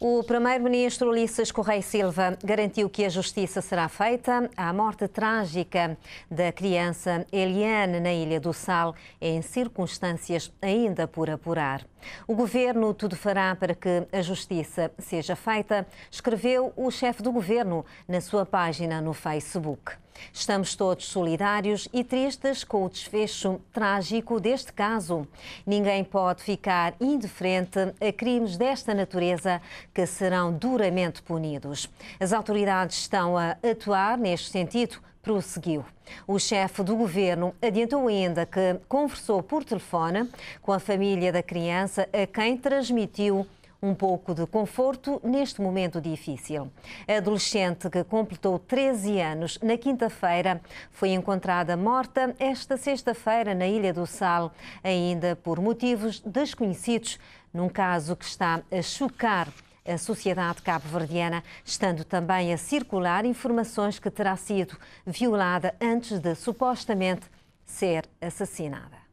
O primeiro-ministro Ulisses Correia Silva garantiu que a justiça será feita à morte trágica da criança Eliane na Ilha do Sal, em circunstâncias ainda por apurar. O governo tudo fará para que a justiça seja feita, escreveu o chefe do governo na sua página no Facebook. Estamos todos solidários e tristes com o desfecho trágico deste caso. Ninguém pode ficar indiferente a crimes desta natureza que serão duramente punidos. As autoridades estão a atuar neste sentido prosseguiu. O chefe do governo adiantou ainda que conversou por telefone com a família da criança a quem transmitiu um pouco de conforto neste momento difícil. A adolescente que completou 13 anos na quinta-feira foi encontrada morta esta sexta-feira na Ilha do Sal, ainda por motivos desconhecidos, num caso que está a chocar a sociedade cabo-verdiana, estando também a circular informações que terá sido violada antes de supostamente ser assassinada.